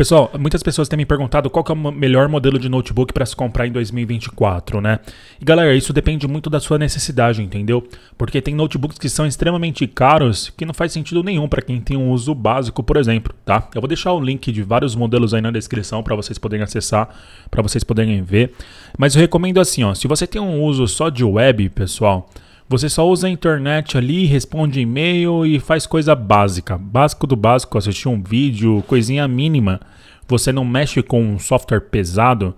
Pessoal, muitas pessoas têm me perguntado qual é o melhor modelo de notebook para se comprar em 2024, né? E galera, isso depende muito da sua necessidade, entendeu? Porque tem notebooks que são extremamente caros que não faz sentido nenhum para quem tem um uso básico, por exemplo, tá? Eu vou deixar o link de vários modelos aí na descrição para vocês poderem acessar, para vocês poderem ver. Mas eu recomendo assim, ó, se você tem um uso só de web, pessoal, você só usa a internet ali, responde e-mail e faz coisa básica. Básico do básico, assistir um vídeo, coisinha mínima. Você não mexe com um software pesado.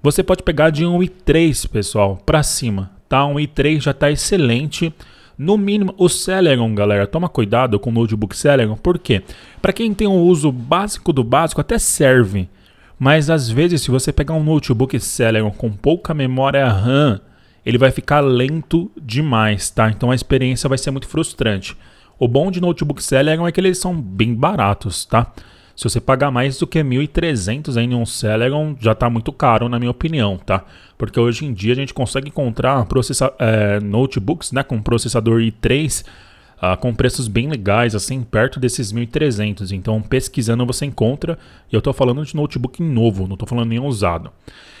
Você pode pegar de um i3, pessoal, para cima, tá? i3 já tá excelente. No mínimo, o Celeron, galera, toma cuidado com o notebook Celeron, por quê? Para quem tem um uso básico do básico, até serve. Mas às vezes, se você pegar um notebook Celeron com pouca memória RAM, ele vai ficar lento demais, tá? Então a experiência vai ser muito frustrante. O bom de notebook Celeron é que eles são bem baratos, tá? Se você pagar mais do que 1.300 em um Celeron, já está muito caro, na minha opinião, tá? Porque hoje em dia a gente consegue encontrar processa é, notebooks né, com processador i3 uh, ah, com preços bem legais, assim, perto desses 1.300. Então, pesquisando você encontra, e eu estou falando de notebook novo, não estou falando nem usado.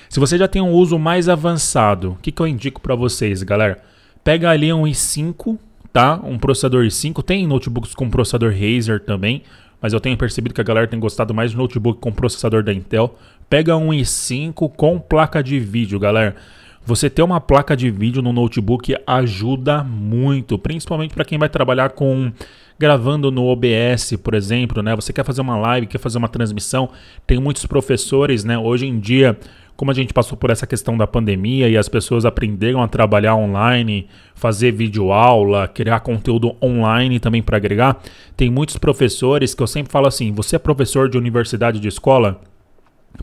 Se você já tem um uso mais avançado, o que, que eu indico para vocês, galera? Pega ali um i5, tá? Um processador i5. Tem notebooks com processador Razer também, mas eu tenho percebido que a galera tem gostado mais de notebook com processador da Intel. Pega um i5 com placa de vídeo, galera. Você ter uma placa de vídeo no notebook ajuda muito, principalmente para quem vai trabalhar com gravando no OBS, por exemplo, né? Você quer fazer uma live, quer fazer uma transmissão, tem muitos professores, né? Hoje em dia como a gente passou por essa questão da pandemia e as pessoas aprenderam a trabalhar online, fazer videoaula, criar conteúdo online também para agregar, tem muitos professores que eu sempre falo assim: você é professor de universidade de escola?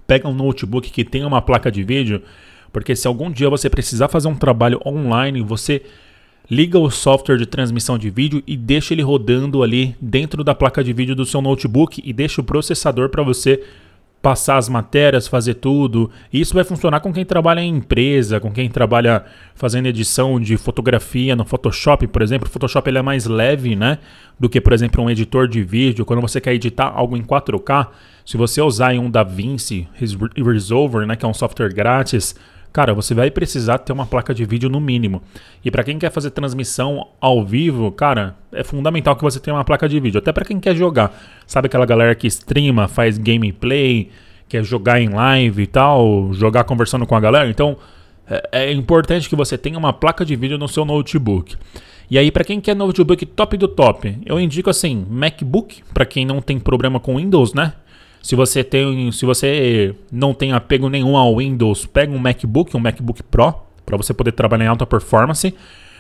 Pega um notebook que tem uma placa de vídeo, porque se algum dia você precisar fazer um trabalho online, você liga o software de transmissão de vídeo e deixa ele rodando ali dentro da placa de vídeo do seu notebook e deixa o processador para você passar as matérias, fazer tudo. E isso vai funcionar com quem trabalha em empresa, com quem trabalha fazendo edição de fotografia no Photoshop, por exemplo. O Photoshop ele é mais leve, né? Do que, por exemplo, um editor de vídeo. Quando você quer editar algo em 4K, se você usar em um DaVinci Resolver, né? Que é um software grátis, Cara, você vai precisar ter uma placa de vídeo no mínimo. E para quem quer fazer transmissão ao vivo, cara, é fundamental que você tenha uma placa de vídeo. Até para quem quer jogar. Sabe aquela galera que streama, faz gameplay, quer jogar em live e tal, jogar conversando com a galera? Então, é, é importante que você tenha uma placa de vídeo no seu notebook. E aí, para quem quer notebook top do top, eu indico assim, MacBook, para quem não tem problema com Windows, né? Se você tem, se você não tem apego nenhum ao Windows, pega um MacBook, um MacBook Pro, para você poder trabalhar em alta performance.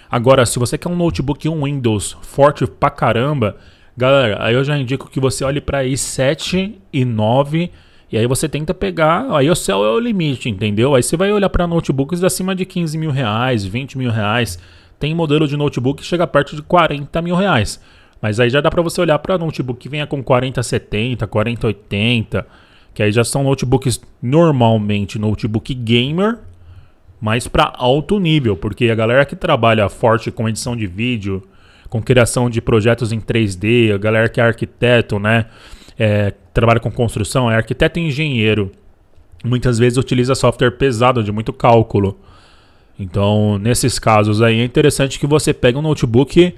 Agora, se você quer um notebook e um Windows forte pra caramba, galera, aí eu já indico que você olhe para i7 e 9 e aí você tenta pegar, aí o céu é o limite, entendeu? Aí você vai olhar para notebooks acima de 15 mil reais, 20 mil reais. Tem modelo de notebook que chega perto de 40 mil reais. Mas aí já dá para você olhar para notebook que venha com 4070, 4080, que aí já são notebooks normalmente notebook gamer, mas para alto nível, porque a galera que trabalha forte com edição de vídeo, com criação de projetos em 3D, a galera que é arquiteto, né, é, trabalha com construção, é arquiteto e engenheiro, muitas vezes utiliza software pesado de muito cálculo. Então, nesses casos aí, é interessante que você pegue um notebook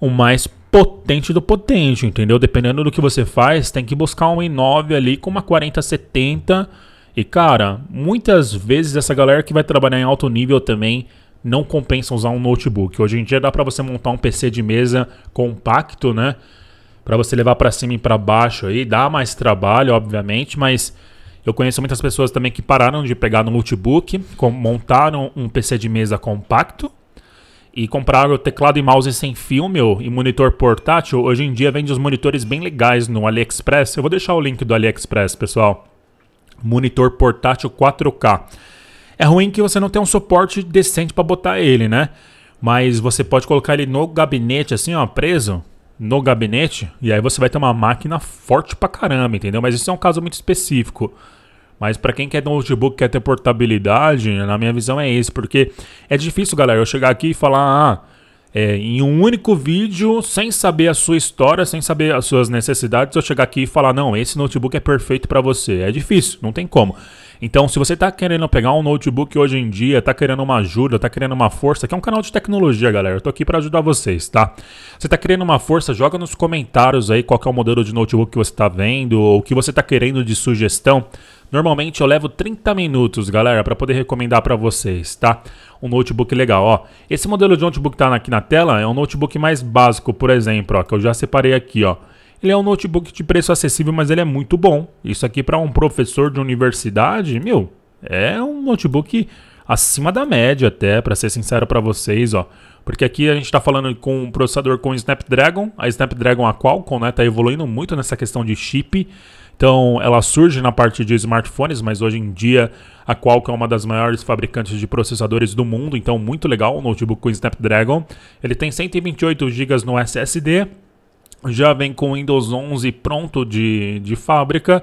o mais potente do potente, entendeu? Dependendo do que você faz, tem que buscar um i9 ali com uma 4070. E cara, muitas vezes essa galera que vai trabalhar em alto nível também não compensa usar um notebook. Hoje em dia dá para você montar um PC de mesa compacto, né? Para você levar para cima e para baixo aí, dá mais trabalho, obviamente, mas eu conheço muitas pessoas também que pararam de pegar no notebook, montaram um PC de mesa compacto e comprar o teclado e mouse sem fio, meu, e monitor portátil, hoje em dia vende os monitores bem legais no AliExpress. Eu vou deixar o link do AliExpress, pessoal. Monitor portátil 4K. É ruim que você não tem um suporte decente para botar ele, né? Mas você pode colocar ele no gabinete, assim, ó, preso no gabinete, e aí você vai ter uma máquina forte pra caramba, entendeu? Mas isso é um caso muito específico. Mas para quem quer notebook, quer ter portabilidade, na minha visão é esse, porque é difícil, galera, eu chegar aqui e falar, ah, é, em um único vídeo, sem saber a sua história, sem saber as suas necessidades, eu chegar aqui e falar, não, esse notebook é perfeito para você. É difícil, não tem como. Então, se você está querendo pegar um notebook hoje em dia, está querendo uma ajuda, está querendo uma força, que é um canal de tecnologia, galera. Eu tô aqui para ajudar vocês, tá? Você está querendo uma força, joga nos comentários aí qual é o modelo de notebook que você está vendo ou o que você está querendo de sugestão. Normalmente eu levo 30 minutos, galera, para poder recomendar para vocês, tá? Um notebook legal, ó. Esse modelo de notebook que tá aqui na tela é um notebook mais básico, por exemplo, ó, que eu já separei aqui, ó. Ele é um notebook de preço acessível, mas ele é muito bom. Isso aqui para um professor de universidade, meu, é um notebook acima da média até, para ser sincero para vocês, ó. Porque aqui a gente está falando com um processador com Snapdragon, a Snapdragon a Qualcomm, né, tá evoluindo muito nessa questão de chip. Então, ela surge na parte de smartphones, mas hoje em dia a Qualcomm é uma das maiores fabricantes de processadores do mundo, então muito legal o um notebook com Snapdragon. Ele tem 128 GB no SSD, já vem com o Windows 11 pronto de, de fábrica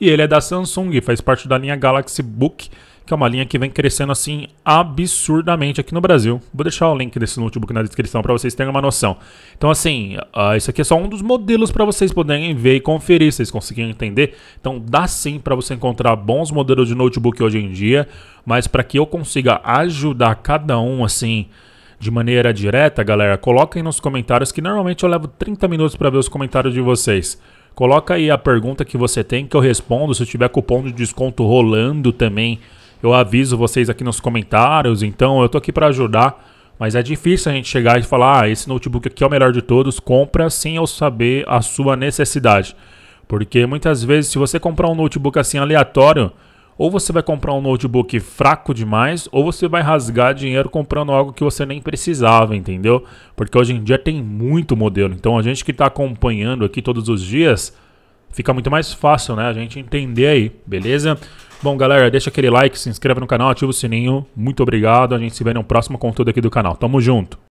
e ele é da Samsung, faz parte da linha Galaxy Book, que é uma linha que vem crescendo assim absurdamente aqui no Brasil. Vou deixar o link desse notebook na descrição para vocês terem uma noção. Então assim, uh, isso aqui é só um dos modelos para vocês poderem ver e conferir, vocês conseguirem entender. Então dá sim para você encontrar bons modelos de notebook hoje em dia, mas para que eu consiga ajudar cada um assim de maneira direta, galera, coloca aí nos comentários que normalmente eu levo 30 minutos para ver os comentários de vocês. Coloca aí a pergunta que você tem que eu respondo. Se tiver cupom de desconto rolando também, eu aviso vocês aqui nos comentários. Então eu tô aqui para ajudar, mas é difícil a gente chegar e falar: ah, esse notebook aqui é o melhor de todos, compra sem eu saber a sua necessidade. Porque muitas vezes, se você comprar um notebook assim aleatório, ou você vai comprar um notebook fraco demais, ou você vai rasgar dinheiro comprando algo que você nem precisava, entendeu? Porque hoje em dia tem muito modelo. Então a gente que está acompanhando aqui todos os dias, fica muito mais fácil, né? A gente entender aí, beleza? Bom, galera, deixa aquele like, se inscreve no canal, ativa o sininho. Muito obrigado. A gente se vê no próximo conteúdo aqui do canal. Tamo junto.